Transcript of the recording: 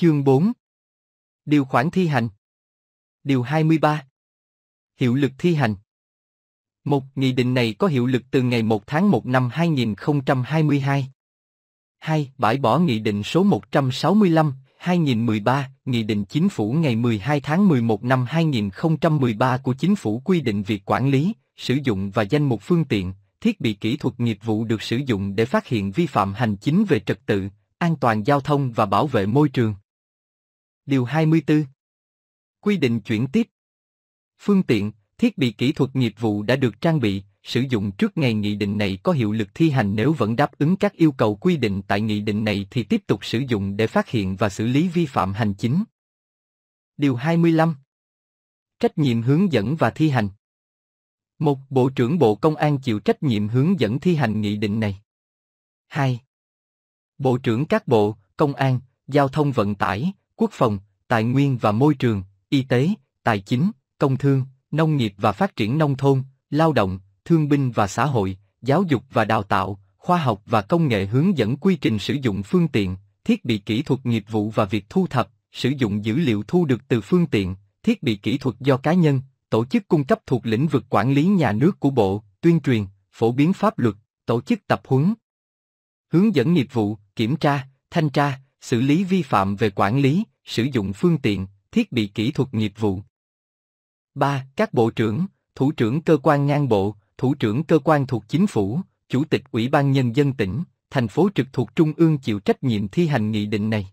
Chương 4 Điều khoản thi hành Điều 23 Hiệu lực thi hành một Nghị định này có hiệu lực từ ngày 1 tháng 1 năm 2022. 2. Bãi bỏ Nghị định số 165, 2013, Nghị định Chính phủ ngày 12 tháng 11 năm 2013 của Chính phủ quy định việc quản lý, sử dụng và danh mục phương tiện, thiết bị kỹ thuật nghiệp vụ được sử dụng để phát hiện vi phạm hành chính về trật tự, an toàn giao thông và bảo vệ môi trường. Điều 24. Quy định chuyển tiếp. Phương tiện, thiết bị kỹ thuật nghiệp vụ đã được trang bị, sử dụng trước ngày nghị định này có hiệu lực thi hành nếu vẫn đáp ứng các yêu cầu quy định tại nghị định này thì tiếp tục sử dụng để phát hiện và xử lý vi phạm hành chính. Điều 25. Trách nhiệm hướng dẫn và thi hành. Một Bộ trưởng Bộ Công an chịu trách nhiệm hướng dẫn thi hành nghị định này. 2. Bộ trưởng các bộ, Công an, Giao thông vận tải, quốc phòng, tài nguyên và môi trường, y tế, tài chính, công thương, nông nghiệp và phát triển nông thôn, lao động, thương binh và xã hội, giáo dục và đào tạo, khoa học và công nghệ hướng dẫn quy trình sử dụng phương tiện, thiết bị kỹ thuật nghiệp vụ và việc thu thập, sử dụng dữ liệu thu được từ phương tiện, thiết bị kỹ thuật do cá nhân, tổ chức cung cấp thuộc lĩnh vực quản lý nhà nước của bộ, tuyên truyền, phổ biến pháp luật, tổ chức tập huấn, hướng dẫn nghiệp vụ, kiểm tra, thanh tra, xử lý vi phạm về quản lý, sử dụng phương tiện, thiết bị kỹ thuật nghiệp vụ. 3. Các bộ trưởng, thủ trưởng cơ quan ngang bộ, thủ trưởng cơ quan thuộc chính phủ, chủ tịch Ủy ban Nhân dân tỉnh, thành phố trực thuộc Trung ương chịu trách nhiệm thi hành nghị định này.